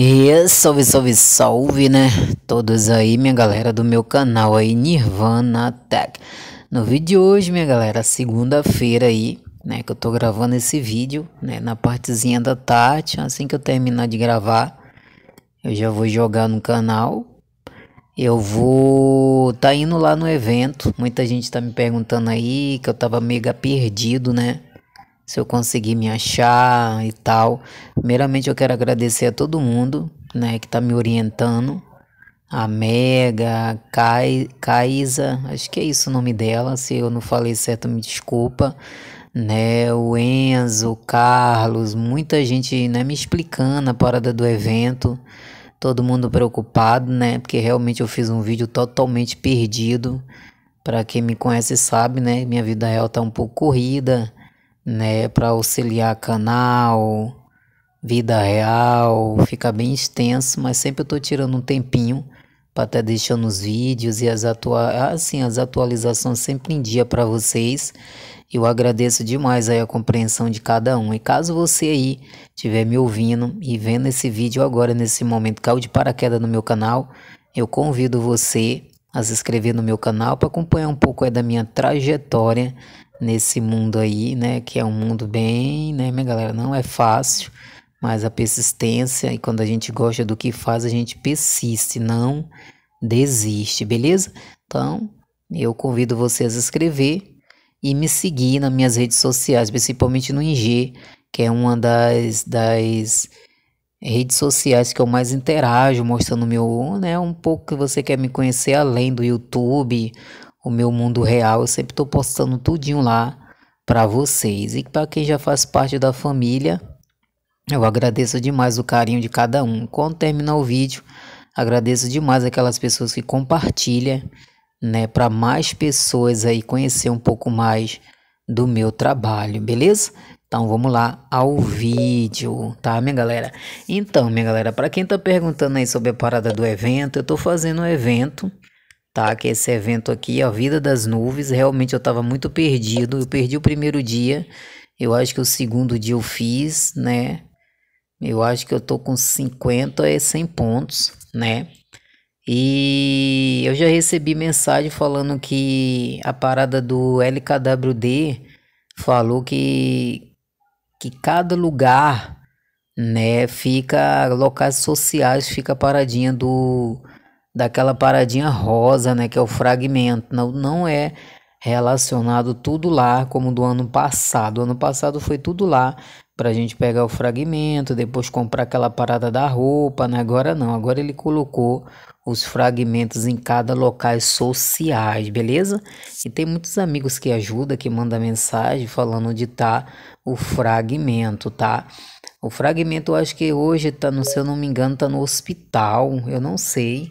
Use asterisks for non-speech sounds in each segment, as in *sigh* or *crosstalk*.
E salve, salve, salve, né? Todos aí, minha galera do meu canal aí, Nirvana Tech. No vídeo de hoje, minha galera, segunda-feira aí, né? Que eu tô gravando esse vídeo, né? Na partezinha da tarde, assim que eu terminar de gravar, eu já vou jogar no canal. Eu vou tá indo lá no evento. Muita gente tá me perguntando aí que eu tava mega perdido, né? se eu conseguir me achar e tal. Primeiramente eu quero agradecer a todo mundo, né, que tá me orientando. A Mega, a Kai, Kaisa, acho que é isso o nome dela, se eu não falei certo, me desculpa. Né, o Enzo, o Carlos, muita gente, né, me explicando a parada do evento. Todo mundo preocupado, né? Porque realmente eu fiz um vídeo totalmente perdido. Para quem me conhece sabe, né? Minha vida real tá um pouco corrida né, para auxiliar canal, vida real, fica bem extenso, mas sempre eu tô tirando um tempinho para estar tá deixando os vídeos e as atua assim, as atualizações sempre em dia para vocês. Eu agradeço demais aí a compreensão de cada um. E caso você aí estiver me ouvindo e vendo esse vídeo agora nesse momento, caiu de paraquedas no meu canal, eu convido você a se inscrever no meu canal para acompanhar um pouco aí da minha trajetória nesse mundo aí, né? Que é um mundo bem, né, minha galera? Não é fácil, mas a persistência e quando a gente gosta do que faz, a gente persiste, não desiste, beleza? Então, eu convido vocês a escrever e me seguir nas minhas redes sociais, principalmente no IG, que é uma das, das redes sociais que eu mais interajo, mostrando meu, né, um pouco que você quer me conhecer além do YouTube o meu mundo real. Eu sempre estou postando tudinho lá para vocês. E para quem já faz parte da família, eu agradeço demais o carinho de cada um. Quando terminar o vídeo, agradeço demais aquelas pessoas que compartilham, né, para mais pessoas aí conhecer um pouco mais do meu trabalho, beleza? Então vamos lá ao vídeo, tá, minha galera? Então, minha galera, para quem tá perguntando aí sobre a parada do evento, eu tô fazendo um evento Tá, que é esse evento aqui, a vida das nuvens, realmente eu estava muito perdido. Eu perdi o primeiro dia. Eu acho que o segundo dia eu fiz, né? Eu acho que eu tô com 50 e 100 pontos, né? E eu já recebi mensagem falando que a parada do LKWD falou que que cada lugar, né, fica locais sociais, fica paradinha do daquela paradinha rosa, né, que é o fragmento. Não, não é relacionado tudo lá como do ano passado. O ano passado foi tudo lá para a gente pegar o fragmento, depois comprar aquela parada da roupa, né? Agora não, agora ele colocou os fragmentos em cada locais sociais, beleza? E tem muitos amigos que ajudam, que mandam mensagem falando onde tá o fragmento, tá? O fragmento eu acho que hoje tá, no, se eu não me engano, tá no hospital, eu não sei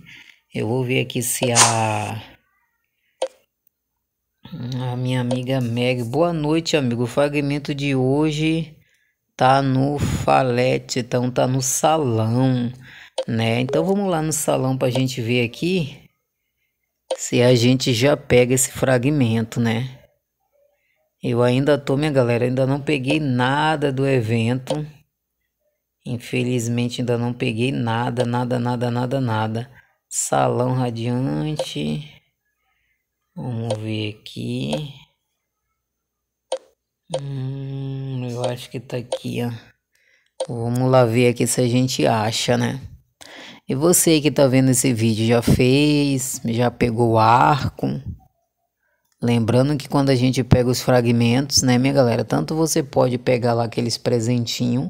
eu vou ver aqui se a. A minha amiga Meg. Boa noite, amigo. O fragmento de hoje tá no falete, então tá no salão, né? Então vamos lá no salão pra gente ver aqui se a gente já pega esse fragmento, né? Eu ainda tô, minha galera, ainda não peguei nada do evento. Infelizmente ainda não peguei nada, nada, nada, nada, nada. Salão radiante. Vamos ver aqui. Hum, eu acho que tá aqui, ó. Vamos lá ver aqui se a gente acha, né? E você que tá vendo esse vídeo já fez, já pegou o arco? Lembrando que quando a gente pega os fragmentos, né, minha galera, tanto você pode pegar lá aqueles presentinhos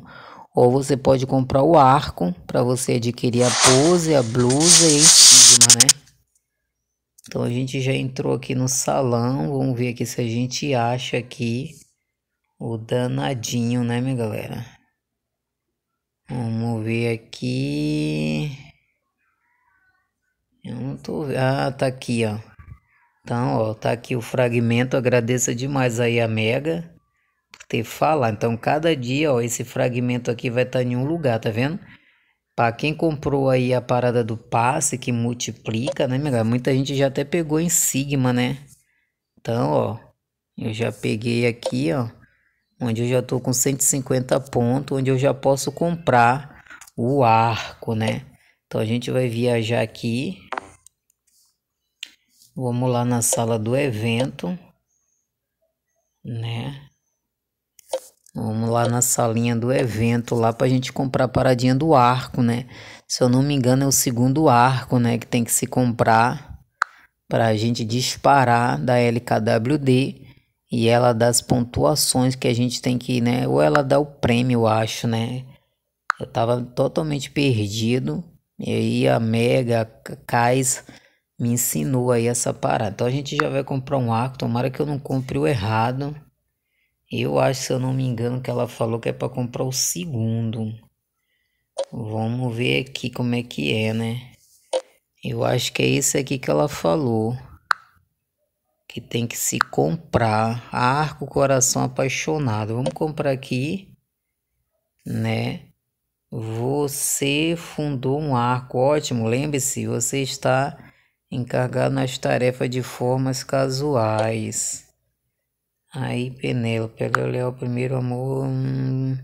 ou você pode comprar o arco para você adquirir a pose, a blusa e a estigma, né? Então a gente já entrou aqui no salão, vamos ver aqui se a gente acha aqui o danadinho, né, minha galera? Vamos ver aqui. Eu não tô Ah, tá aqui, ó. Então, ó, tá aqui o fragmento. Agradeça demais aí a Mega ter falar. Então, cada dia, ó, esse fragmento aqui vai estar tá em um lugar, tá vendo? Para quem comprou aí a parada do passe que multiplica, né, minha Muita gente já até pegou em sigma, né? Então, ó, eu já peguei aqui, ó, onde eu já tô com 150 pontos, onde eu já posso comprar o arco, né? Então a gente vai viajar aqui. Vamos lá na sala do evento, né? Vamos lá na salinha do evento, lá pra gente comprar a paradinha do arco, né? Se eu não me engano, é o segundo arco, né? Que tem que se comprar pra gente disparar da LKWD. E ela dá as pontuações que a gente tem que, né? Ou ela dá o prêmio, eu acho, né? Eu tava totalmente perdido. E aí a Mega, Kais me ensinou aí essa parada. Então a gente já vai comprar um arco. Tomara que eu não compre o errado. Eu acho, se eu não me engano, que ela falou que é para comprar o segundo. Vamos ver aqui como é que é, né? Eu acho que é esse aqui que ela falou. Que tem que se comprar. Arco ah, Coração Apaixonado. Vamos comprar aqui, né? Você fundou um arco. Ótimo. Lembre-se, você está encarregado nas tarefas de formas casuais Aí Penélope, Galileu, o primeiro amor hum,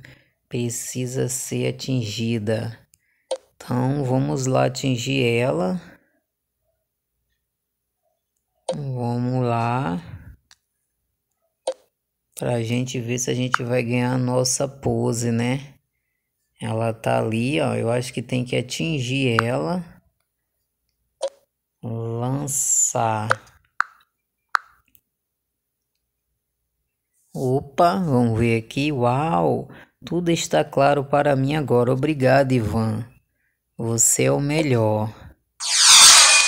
precisa ser atingida. Então vamos lá atingir ela. Vamos lá. Pra gente ver se a gente vai ganhar a nossa pose, né? Ela tá ali, ó. Eu acho que tem que atingir ela. Lançar. Opa, vamos ver aqui. Uau! Tudo está claro para mim agora. Obrigado, Ivan. Você é o melhor.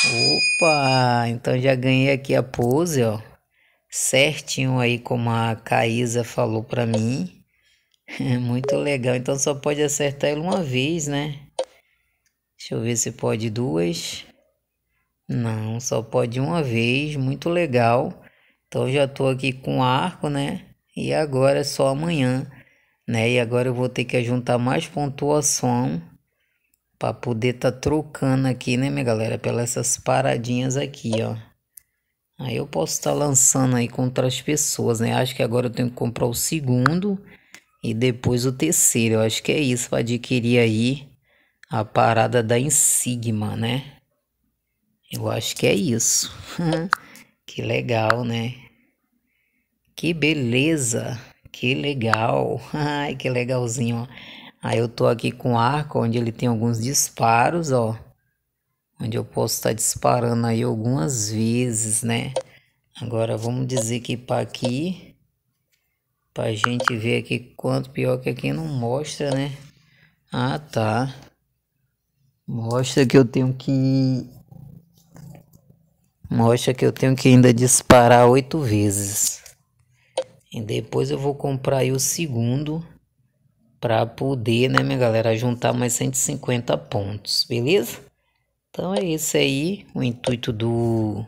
Opa, então já ganhei aqui a pose, ó. Certinho aí como a Caísa falou para mim. É *laughs* muito legal. Então só pode acertar ele uma vez, né? Deixa eu ver se pode duas. Não, só pode uma vez. Muito legal. Então já tô aqui com arco, né? e agora é só amanhã, né? E agora eu vou ter que juntar mais pontuação para poder tá trocando aqui, né, minha galera, pelas essas paradinhas aqui, ó. Aí eu posso estar tá lançando aí contra as pessoas, né? Acho que agora eu tenho que comprar o segundo e depois o terceiro. Eu acho que é isso para adquirir aí a parada da Insigma, né? Eu acho que é isso. *laughs* que legal, né? Que beleza! Que legal! *laughs* Ai, que legalzinho! Aí eu tô aqui com arco, onde ele tem alguns disparos, ó. Onde eu posso estar tá disparando aí algumas vezes, né? Agora vamos dizer que para aqui, pra gente ver aqui quanto pior que aqui não mostra, né? Ah, tá. Mostra que eu tenho que mostra que eu tenho que ainda disparar oito vezes. E depois eu vou comprar aí o segundo para poder, né, minha galera, juntar mais 150 pontos, beleza? Então é esse aí o intuito do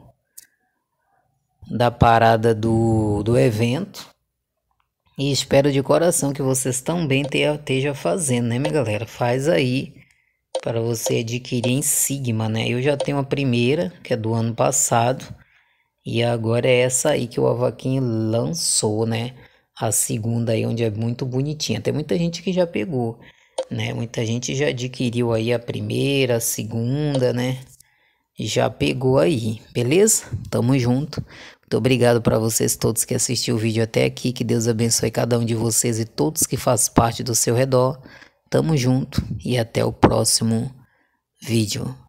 da parada do, do evento. E espero de coração que vocês também estejam fazendo, né, minha galera? Faz aí para você adquirir em Sigma, né? Eu já tenho a primeira, que é do ano passado. E agora é essa aí que o Avaquin lançou, né? A segunda aí, onde é muito bonitinha. Tem muita gente que já pegou, né? Muita gente já adquiriu aí a primeira, a segunda, né? Já pegou aí, beleza? Tamo junto. Muito obrigado para vocês todos que assistiram o vídeo até aqui. Que Deus abençoe cada um de vocês e todos que fazem parte do seu redor. Tamo junto e até o próximo vídeo.